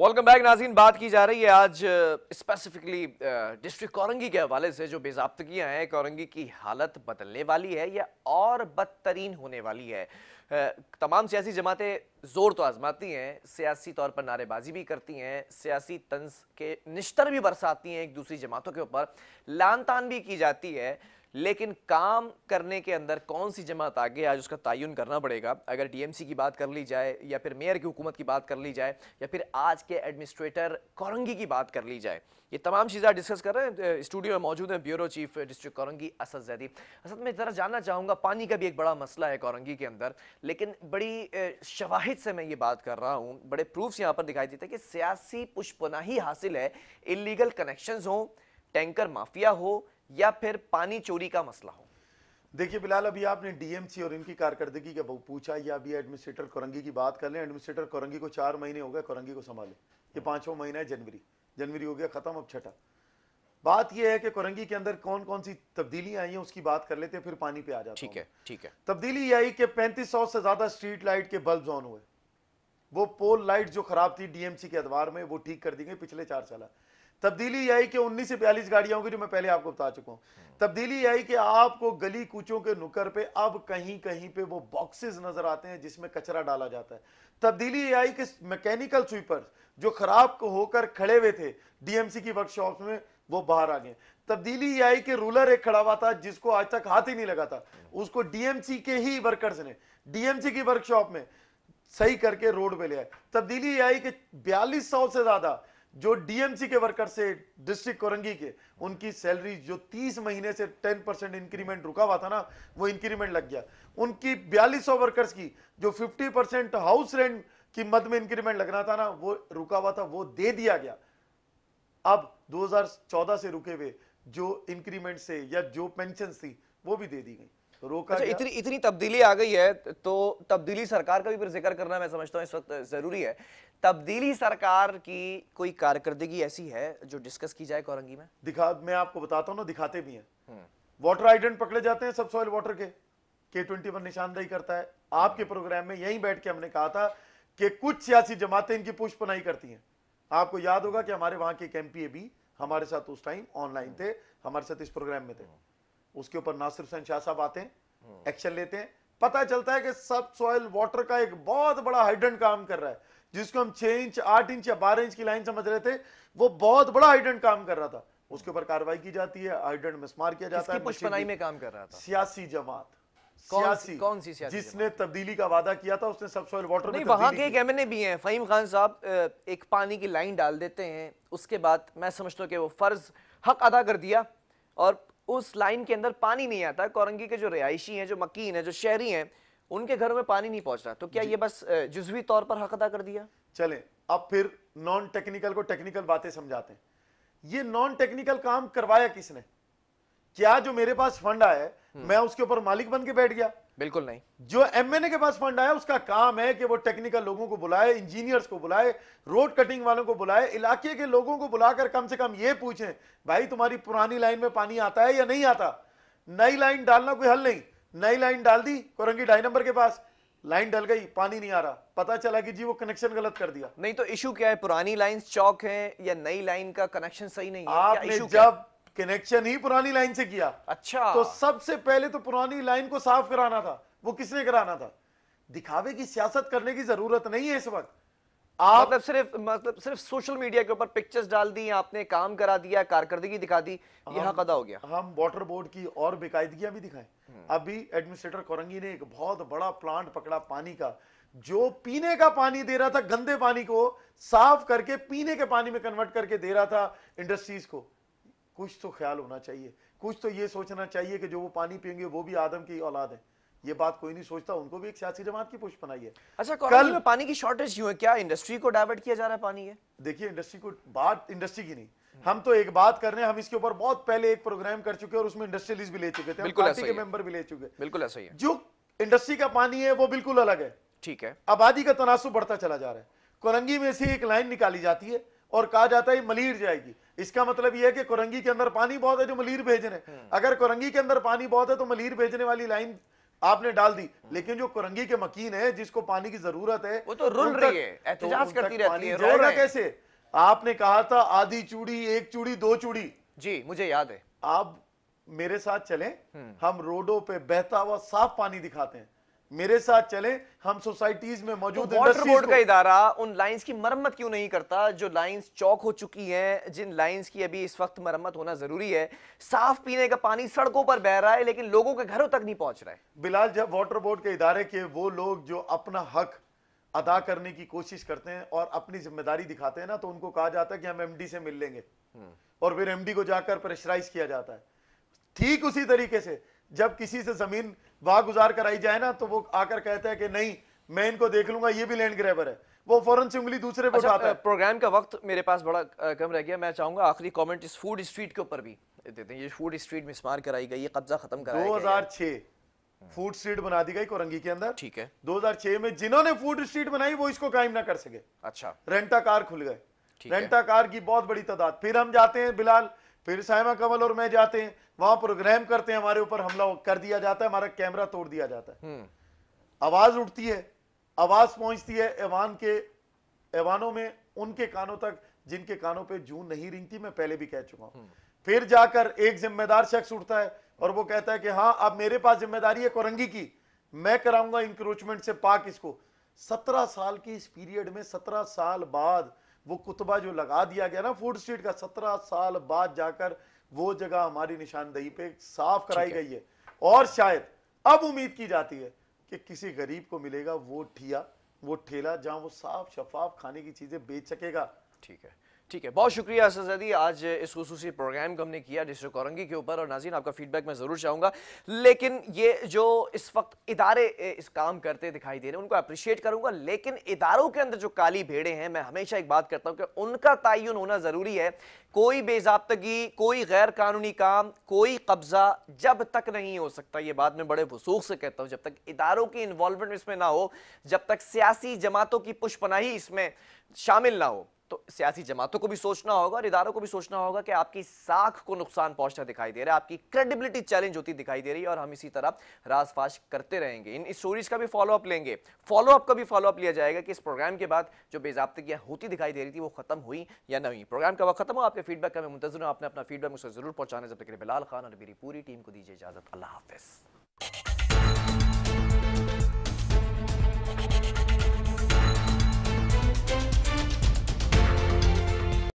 Welcome back नाजीन बात की जा रही है आज स्पेसिफिकली डिस्ट्रिक्ट कोरंगी के हवाले से जो बेजाबतगियाँ हैं कोरंगी की हालत बदलने वाली है या और बदतरीन होने वाली है तमाम सियासी जमातें ज़ोर तो आजमाती हैं सियासी तौर पर नारेबाजी भी करती हैं सियासी तंज के निश्तर भी बरसाती हैं एक दूसरी जमातों के ऊपर लान तान भी की जाती है लेकिन काम करने के अंदर कौन सी जमात आगे आज उसका तयन करना पड़ेगा अगर डीएमसी की बात कर ली जाए या फिर मेयर की हुकूमत की बात कर ली जाए या फिर आज के एडमिनिस्ट्रेटर कौरंगी की बात कर ली जाए ये तमाम चीज़ें डिस्कस कर रहे हैं स्टूडियो में मौजूद हैं bureau chief district Korangi Asad Zaidi Asad मैं ज़रा जानना चाहूँगा पानी का भी एक बड़ा मसला है कौरंगी के अंदर लेकिन बड़ी शवाहिद से मैं ये बात कर रहा हूँ बड़े प्रूफ्स यहाँ पर दिखाई देते हैं कि सियासी पुष्पनाही हासिल है इलीगल कनेक्शन हों टैंकर माफिया हो या फिर पानी चोरी का मसला हो देखिए बिलाल अभी आपने डीएमसी और इनकी कारकर्दगी का पूछा या अभी एडमिनिस्ट्रेटर कोरंगी की बात कर लें एडमिनिस्ट्रेटर कोरंगी को चार महीने हो गए कोरंगी को संभाले ये पांचवा महीना है जनवरी जनवरी हो गया खत्म अब छठा बात ये है कि कोरंगी के अंदर कौन कौन सी तब्दीली आई हैं उसकी बात कर लेते हैं फिर पानी पे आ जाते ठीक है ठीक है तब्दीली ये आई कि पैंतीस से ज्यादा स्ट्रीट लाइट के बल्ब ऑन हुए वो पोल लाइट जो खराब थी डीएमसी के अदवार में वो ठीक कर दी गई पिछले चार साल तब्दीली यह आई कि उन्नीस से बयालीस गाड़ियां होंगी जो मैं पहले आपको बता चुका हूं हम्म। तब्दीली आई कि आपको गली कूचों के नुकर पे अब कहीं कहीं पे वो बॉक्सेस नजर आते हैं जिसमें कचरा डाला जाता है तब्दीली यह आई कि मैकेनिकल स्वीपर जो खराब होकर खड़े हुए थे डीएमसी की वर्कशॉप में वो बाहर आ गए तब्दीली यह आई कि रूलर एक खड़ा हुआ था जिसको आज तक हाथ ही नहीं लगा था हम्म। उसको डीएमसी के ही वर्कर्स ने डीएमसी की वर्कशॉप में सही करके रोड पे ले आए तब्दीली आई कि बयालीस सौ से ज्यादा जो डीएमसी के वर्कर्स से डिस्ट्रिक्ट कोरंगी के उनकी सैलरी जो 30 महीने से 10 परसेंट इंक्रीमेंट रुका हुआ था ना वो इंक्रीमेंट लग गया उनकी बयालीस सौ वर्कर्स की जो 50 परसेंट हाउस रेंट की मद में इंक्रीमेंट लगना था ना वो रुका हुआ था वो दे दिया गया अब 2014 से रुके हुए जो इंक्रीमेंट से या जो पेंशन थी वो भी दे दी गई तो रोका अच्छा, इतनी इतनी तब्दीली आ गई है तो तब्दीली सरकार का भी फिर जिक्र करना मैं समझता हूँ इस वक्त जरूरी है तब्दीली सरकार की कोई कारकर्दगी ऐसी है जो डिस्कस की जाए कोरंगी में दिखा मैं आपको बताता हूँ ना दिखाते भी हैं वाटर हम्म। आइडेंट पकड़े जाते हैं सब सॉइल वाटर के के ट्वेंटी वन निशानदेही करता है आपके प्रोग्राम में यहीं बैठ के हमने कहा था कि कुछ सियासी जमातें इनकी पुष्पनाई करती हैं आपको याद होगा कि हमारे वहां के एक एमपीए भी हमारे साथ उस टाइम ऑनलाइन थे हमारे साथ इस प्रोग्राम में थे हम्म। उसके ऊपर नासिर हुसैन शाह साहब आते हैं एक्शन हम्म। लेते हैं पता चलता है कि सब सॉइल वाटर का एक बहुत बड़ा हाइड्रेंट काम कर रहा है जिसको हम छह इंच आठ इंच या बारह इंच की लाइन समझ रहे थे वो बहुत बड़ा हाइडेंट काम कर रहा था उसके ऊपर कार्रवाई की जाती है हाइडेंट मिसमार किया जाता है पुष्पनाई में काम कर रहा था सियासी जमात कौन सी कौन सी सियासी जिसने तब्दीली का वादा किया था उसने वाटर नहीं के एक एमएनए भी हैं फहीम खान साहब एक पानी की लाइन डाल देते हैं उसके बाद मैं समझता हूँ कि वो फर्ज हक अदा कर दिया और उस लाइन के अंदर पानी नहीं आता कोरंगी के जो रिहायशी हैं जो मकीन है जो शहरी हैं उनके घरों में पानी नहीं पहुंच रहा तो क्या ये बस जुजवी तौर पर हक अदा कर दिया चले अब फिर नॉन टेक्निकल को टेक्निकल बातें समझाते हैं ये नॉन टेक्निकल काम करवाया किसने क्या जो मेरे पास फंड आया हम्म। मैं उसके ऊपर मालिक बन के बैठ गया बिल्कुल नहीं जो एमएनए के पास फंड आया उसका काम है कि वो टेक्निकल लोगों को बुलाए इंजीनियर्स को बुलाए रोड कटिंग वालों को बुलाए इलाके के लोगों को बुलाकर कम से कम ये पूछें भाई तुम्हारी पुरानी लाइन में पानी आता है या नहीं आता नई लाइन डालना कोई हल नहीं नई लाइन डाल दी कोरंगी ढाई नंबर के पास लाइन डल गई पानी नहीं आ रहा पता चला कि जी वो कनेक्शन गलत कर दिया नहीं तो इशू क्या है पुरानी लाइन चौक है या नई लाइन का कनेक्शन सही नहीं है आपने जब कनेक्शन ही पुरानी लाइन से किया अच्छा तो सबसे पहले तो पुरानी लाइन को साफ कराना था वो किसने कराना था दिखावे की सियासत करने की जरूरत नहीं है इस वक्त आप मतलब सिर्फ मतलब सिर्फ सोशल मीडिया के ऊपर पिक्चर्स डाल दी आपने काम करा दिया कारकर्दगी दिखा दी यहाँ कदा हो गया हम वाटर बोर्ड की और बेकायदगियां भी दिखाएं हम्म। अभी एडमिनिस्ट्रेटर कोरंगी ने एक बहुत बड़ा प्लांट पकड़ा पानी का जो पीने का पानी दे रहा था गंदे पानी को साफ करके पीने के पानी में कन्वर्ट करके दे रहा था इंडस्ट्रीज को कुछ तो ख्याल होना चाहिए कुछ तो ये सोचना चाहिए कि जो वो पानी पियेंगे वो भी आदम की औलाद है ये बात कोई नहीं सोचता उनको भी एक सियासी जमात की पुष्ट बनाई है अच्छा कल में पानी की शॉर्टेज क्यों है क्या इंडस्ट्री को डाइवर्ट किया जा रहा है पानी है देखिए इंडस्ट्री को बात इंडस्ट्री की नहीं हम तो एक बात कर रहे हैं हम इसके ऊपर बहुत पहले एक प्रोग्राम कर चुके और उसमें इंडस्ट्रियलिस्ट भी ले चुके थे के मेंबर भी ले चुके बिल्कुल ऐसा ही है जो इंडस्ट्री का पानी है वो बिल्कुल अलग है ठीक है आबादी का तनासु बढ़ता चला जा रहा है कोरंगी में से एक लाइन निकाली जाती है और कहा जाता है मलीर जाएगी इसका मतलब यह है कि कोरंगी के अंदर पानी बहुत है जो मलीर भेज रहे हैं हम्म। अगर कोरंगी के अंदर पानी बहुत है तो मलीर भेजने वाली लाइन आपने डाल दी लेकिन जो कुरंगी के मकीन है जिसको पानी की जरूरत है वो तो रुल रही है तो करती रहती है जाएगा कैसे आपने कहा था आधी चूड़ी एक चूड़ी दो चूड़ी जी मुझे याद है आप मेरे साथ चलें हम्म। हम रोडों पे बहता हुआ साफ पानी दिखाते हैं मेरे साथ चलें हम सोसाइटीज में मौजूद तो वाटर बोर्ड का इदारा उन लाइंस की मरम्मत क्यों नहीं करता जो लाइंस चौक हो चुकी हैं जिन लाइंस की अभी इस वक्त मरम्मत होना जरूरी है साफ पीने का पानी सड़कों पर बह रहा है लेकिन लोगों के घरों तक नहीं पहुंच रहा है बिलाल जब वाटर बोर्ड के इदारे के वो लोग जो अपना हक अदा करने की कोशिश करते हैं और अपनी जिम्मेदारी दिखाते हैं ना तो उनको कहा जाता है कि हम एम से मिल लेंगे हम्म। और फिर एम को जाकर प्रेशराइज किया जाता है ठीक उसी तरीके से जब किसी से जमीन वाह गुजार कराई जाए ना तो वो आकर कहता है कि नहीं मैं इनको देख लूंगा ये भी लैंड ग्रेबर है वो फौरन से उंगली दूसरे पर अच्छा, है प्रोग्राम का वक्त मेरे पास बड़ा कम रह गया मैं चाहूंगा आखिरी कमेंट इस फूड स्ट्रीट के ऊपर भी देते हैं ये फूड स्ट्रीट मिसमार कराई गई ये कब्जा खत्म कर दो हजार छह फूड स्ट्रीट बना दी गई कोरंगी के अंदर ठीक है दो में जिन्होंने फूड स्ट्रीट बनाई वो इसको कायम ना कर सके अच्छा रेंटा कार खुल गए रेंटा कार की बहुत बड़ी तादाद फिर हम जाते हैं बिलाल फिर सायमा कमल और मैं जाते हैं वहां प्रोग्राम करते हैं हमारे ऊपर हमला कर दिया जाता है हमारा कैमरा तोड़ दिया जाता है हम्म। आवाज उठती है आवाज पहुंचती है ऐवान के ऐवानों में उनके कानों तक जिनके कानों पे जून नहीं रिंगती मैं पहले भी कह चुका हूं हम्म। फिर जाकर एक जिम्मेदार शख्स उठता है और वो कहता है कि हाँ अब मेरे पास जिम्मेदारी है कोरंगी की मैं कराऊंगा इंक्रोचमेंट से पाक इसको सत्रह साल की इस पीरियड में सत्रह साल बाद वो कुतबा जो लगा दिया गया ना फूड स्ट्रीट का सत्रह साल बाद जाकर वो जगह हमारी निशानदेही पे साफ कराई गई है और शायद अब उम्मीद की जाती है कि किसी गरीब को मिलेगा वो ठिया वो ठेला जहां वो साफ शफाफ खाने की चीजें बेच सकेगा ठीक है ठीक है बहुत शुक्रिया असदी आज इस खसूसी प्रोग्राम को हमने किया डिस्ट्रिक्ट औरंगी के ऊपर और नाजीन आपका फीडबैक मैं ज़रूर चाहूँगा लेकिन ये जो इस वक्त इदारे इस काम करते दिखाई दे रहे हैं उनको अप्रिशिएट करूँगा लेकिन इदारों के अंदर जो काली भेड़े हैं मैं हमेशा एक बात करता हूँ कि उनका तयन होना ज़रूरी है कोई बेजाबतगी कोई गैर कानूनी काम कोई कब्ज़ा जब तक नहीं हो सकता ये बात मैं बड़े वसूख से कहता हूँ जब तक इदारों की इन्वॉल्वमेंट इसमें ना हो जब तक सियासी जमातों की पुष्पनाही इसमें शामिल ना हो तो सियासी जमातों को भी सोचना होगा और इदारों को भी सोचना होगा कि आपकी साख को नुकसान पहुंचता दिखाई दे रहा है आपकी क्रेडिबिलिटी चैलेंज होती दिखाई दे रही है और हम इसी तरह राजफाश करते रहेंगे इन स्टोरीज का भी फॉलोअप लेंगे फॉलोअप का भी फॉलोअप लिया जाएगा कि इस प्रोग्राम के बाद जो बेजाबतगियाँ होती दिखाई दे रही थी वो खत्म हुई या नहीं प्रोग्राम का वक्त खत्म हो आपके फीडबैक का मैं मुंतजर हूँ आपने अपना फीडबैक मुझसे जरूर पहुंचाने जब तक बिलाल खान और मेरी पूरी टीम को दीजिए इजाजत अल्लाह हाफिज़